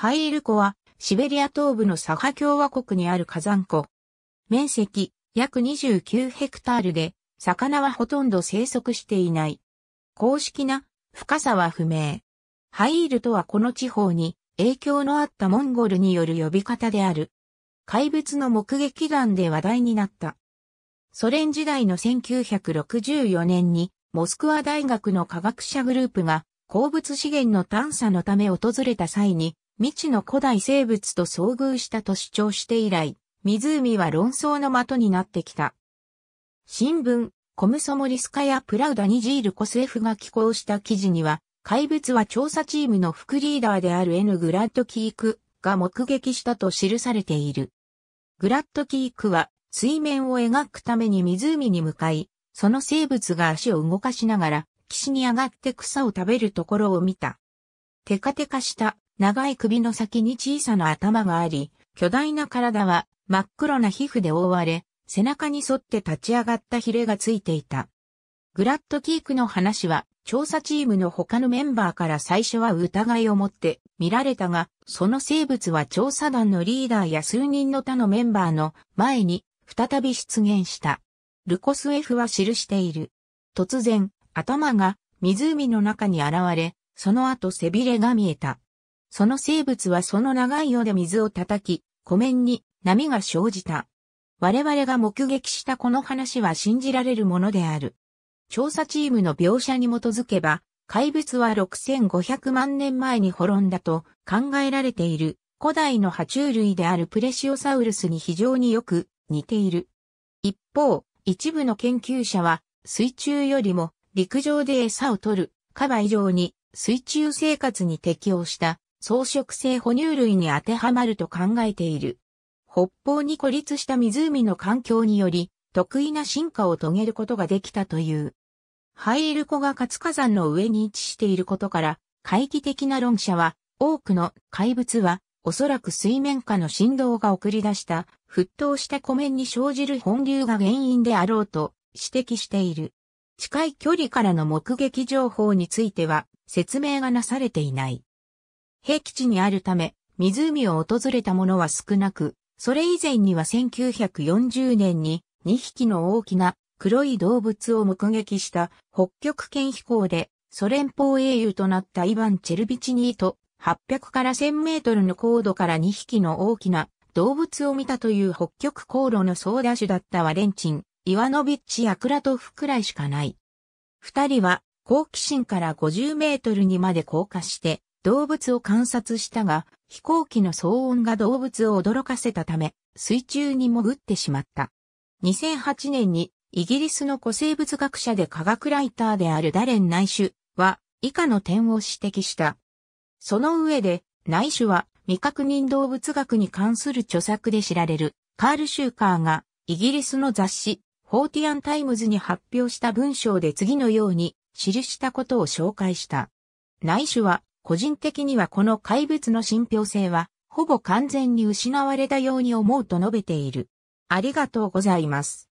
ハイル湖は、シベリア東部のサハ共和国にある火山湖。面積、約29ヘクタールで、魚はほとんど生息していない。公式な深さは不明。ハイールとはこの地方に影響のあったモンゴルによる呼び方である。怪物の目撃談で話題になった。ソ連時代の1964年にモスクワ大学の科学者グループが鉱物資源の探査のため訪れた際に未知の古代生物と遭遇したと主張して以来、湖は論争の的になってきた。新聞、コムソモリスカやプラウダニジールコスエフが寄稿した記事には、怪物は調査チームの副リーダーである N グラッドキークが目撃したと記されている。グラッドキークは水面を描くために湖に向かい、その生物が足を動かしながら岸に上がって草を食べるところを見た。テカテカした長い首の先に小さな頭があり、巨大な体は真っ黒な皮膚で覆われ、背中に沿って立ち上がったヒレがついていた。グラッドキークの話は、調査チームの他のメンバーから最初は疑いを持って見られたが、その生物は調査団のリーダーや数人の他のメンバーの前に再び出現した。ルコス F は記している。突然、頭が湖の中に現れ、その後背びれが見えた。その生物はその長い尾で水を叩き、湖面に波が生じた。我々が目撃したこの話は信じられるものである。調査チームの描写に基づけば、怪物は6500万年前に滅んだと考えられている古代の爬虫類であるプレシオサウルスに非常によく似ている。一方、一部の研究者は水中よりも陸上で餌を取るカバ以上に水中生活に適応した草食性哺乳類に当てはまると考えている。北方に孤立した湖の環境により、得意な進化を遂げることができたという。ハイルコが活火山の上に位置していることから、怪奇的な論者は、多くの怪物は、おそらく水面下の振動が送り出した、沸騰した湖面に生じる本流が原因であろうと指摘している。近い距離からの目撃情報については説明がなされていない。平地にあるため、湖を訪れた者は少なく、それ以前には1940年に2匹の大きな黒い動物を目撃した北極圏飛行でソ連邦英雄となったイヴァン・チェルビチニーと800から1000メートルの高度から2匹の大きな動物を見たという北極航路の総打手だったワレンチン、イワノビッチ・ヤクラトフくらいしかない。二人は好奇心から50メートルにまで降下して動物を観察したが、飛行機の騒音が動物を驚かせたため、水中に潜ってしまった。2008年にイギリスの古生物学者で科学ライターであるダレン・ナイシュは以下の点を指摘した。その上で、ナイシュは未確認動物学に関する著作で知られるカール・シューカーがイギリスの雑誌フォーティアン・タイムズに発表した文章で次のように記したことを紹介した。ナイシュは個人的にはこの怪物の信憑性は、ほぼ完全に失われたように思うと述べている。ありがとうございます。